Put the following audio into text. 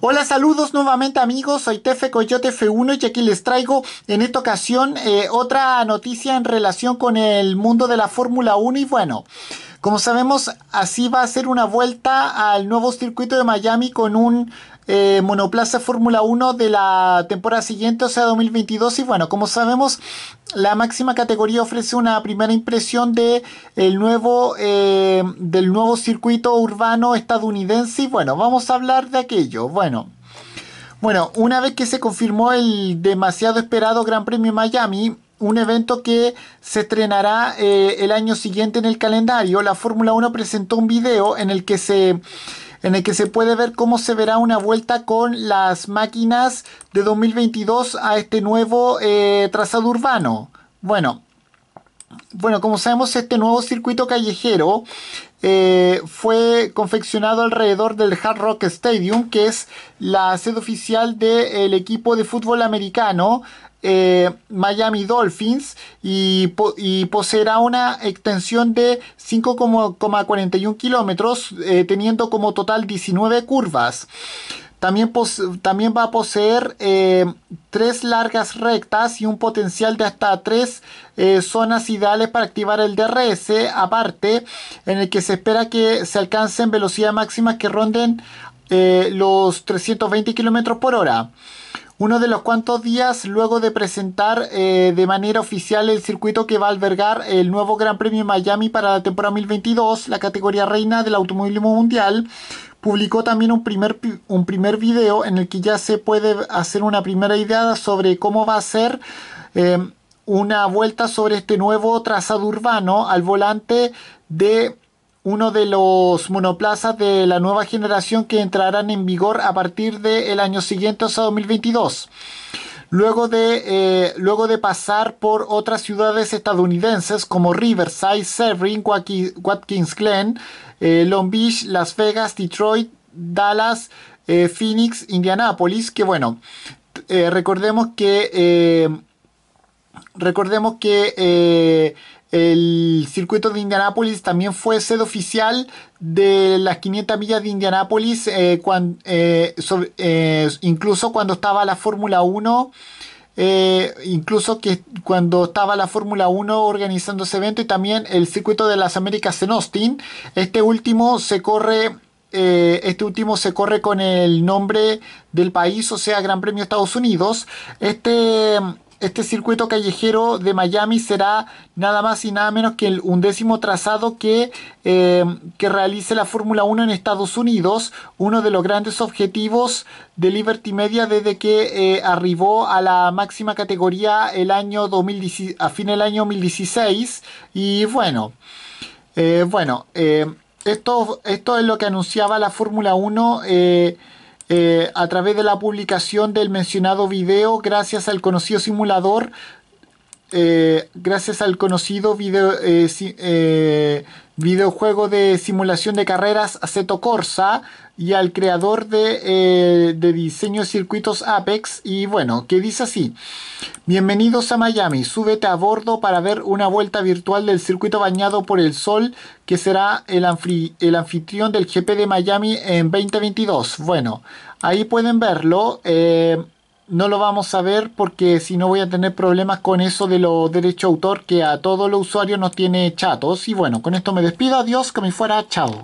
Hola, saludos nuevamente amigos, soy Tefe Coyote F1 y aquí les traigo en esta ocasión eh, otra noticia en relación con el mundo de la Fórmula 1 y bueno... Como sabemos, así va a ser una vuelta al nuevo circuito de Miami con un eh, monoplaza Fórmula 1 de la temporada siguiente, o sea 2022. Y bueno, como sabemos, la máxima categoría ofrece una primera impresión nuevo, eh, del nuevo circuito urbano estadounidense. Y bueno, vamos a hablar de aquello. Bueno. Bueno, una vez que se confirmó el demasiado esperado Gran Premio Miami, un evento que se estrenará eh, el año siguiente en el calendario. La Fórmula 1 presentó un video en el que se en el que se puede ver cómo se verá una vuelta con las máquinas de 2022 a este nuevo eh, trazado urbano. Bueno, bueno, como sabemos, este nuevo circuito callejero eh, fue confeccionado alrededor del Hard Rock Stadium, que es la sede oficial del equipo de fútbol americano eh, Miami Dolphins y, poseerá una extensión de 5,41 kilómetros, eh, teniendo como total 19 curvas. También, también va a poseer eh, tres largas rectas y un potencial de hasta tres zonas ideales para activar el DRS, aparte, en el que se espera que se alcancen velocidades máximas que ronden los 320 km por hora uno de los cuantos días luego de presentar eh, de manera oficial el circuito que va a albergar el nuevo Gran Premio Miami para la temporada 2022, la categoría reina del automovilismo mundial, publicó también un primer, un primer video en el que ya se puede hacer una primera idea sobre cómo va a ser em, una vuelta sobre este nuevo trazado urbano al volante de uno de los monoplazas de la nueva generación que entrarán en vigor a partir del año siguiente, o sea, 2022. Luego de, eh, luego de, pasar por otras ciudades estadounidenses como Riverside, Sebring, Watkins Glen, eh, Long Beach, Las Vegas, Detroit, Dallas, eh, Phoenix, Indianápolis, que bueno, recordemos que Recordemos que eh, el circuito de Indianápolis también fue sede oficial de las 500 millas de Indianápolis, eh, eh, incluso cuando estaba la Fórmula 1. incluso que cuando estaba la Fórmula 1 organizando ese evento y también el circuito de las Américas en Austin, este último se corre este último se corre con el nombre del país, o sea, Gran Premio Estados Unidos. Este este circuito callejero de Miami será nada más y nada menos que el undécimo trazado que, eh, que realice la Fórmula 1 en Estados Unidos, uno de los grandes objetivos de Liberty Media desde que eh, arribó a la máxima categoría el año a fin del año 2016. Y bueno, eh, bueno esto, esto es lo que anunciaba la Fórmula 1 eh, a través de la publicación del mencionado video gracias al conocido simulador eh, gracias al conocido eh, eh, videojuego de simulación de carreras Aceto Corsa y al creador de, diseño de circuitos Apex. Y bueno, que dice así, bienvenidos a Miami, súbete a bordo para ver una vuelta virtual del circuito bañado por el sol que será el, el anfitrión del GP de Miami en 2022. Bueno, ahí pueden verlo no lo vamos a ver porque si no voy a tener problemas con eso de los derechos de autor que a todos los usuarios nos tiene chatos. Y bueno, con esto me despido, adiós, que me fuera, chao.